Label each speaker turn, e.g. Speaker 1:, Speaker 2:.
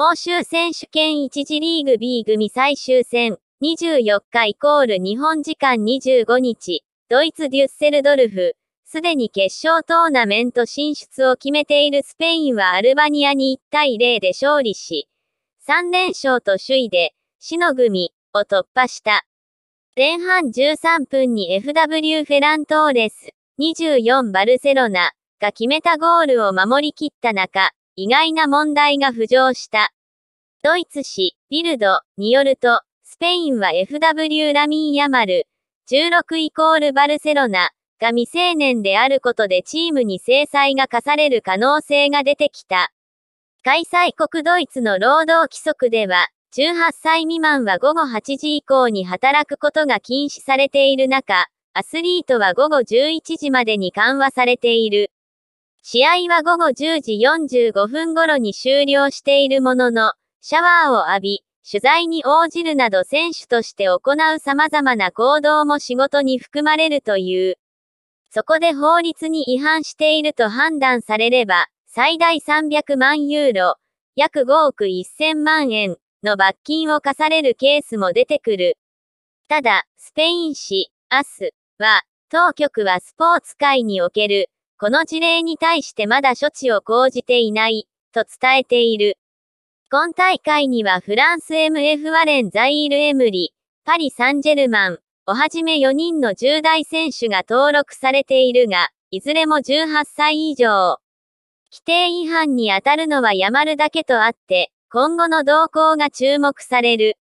Speaker 1: 欧州選手権1次リーグ B 組最終戦、24日イコール日本時間25日、ドイツデュッセルドルフ、すでに決勝トーナメント進出を決めているスペインはアルバニアに1対0で勝利し、3連勝と首位で、死の組を突破した。前半13分に FW フェラントーレス、24バルセロナが決めたゴールを守り切った中、意外な問題が浮上した。ドイツ紙、ビルドによると、スペインは FW ラミー・ヤマル、16イコールバルセロナが未成年であることでチームに制裁が課される可能性が出てきた。開催国ドイツの労働規則では、18歳未満は午後8時以降に働くことが禁止されている中、アスリートは午後11時までに緩和されている。試合は午後10時45分頃に終了しているものの、シャワーを浴び、取材に応じるなど選手として行う様々な行動も仕事に含まれるという。そこで法律に違反していると判断されれば、最大300万ユーロ、約5億1000万円の罰金を課されるケースも出てくる。ただ、スペイン市、アスは、当局はスポーツ界における、この事例に対してまだ処置を講じていない、と伝えている。今大会にはフランス MF ワレン・ザイール・エムリ、パリ・サンジェルマン、をはじめ4人の10代選手が登録されているが、いずれも18歳以上。規定違反に当たるのはやまるだけとあって、今後の動向が注目される。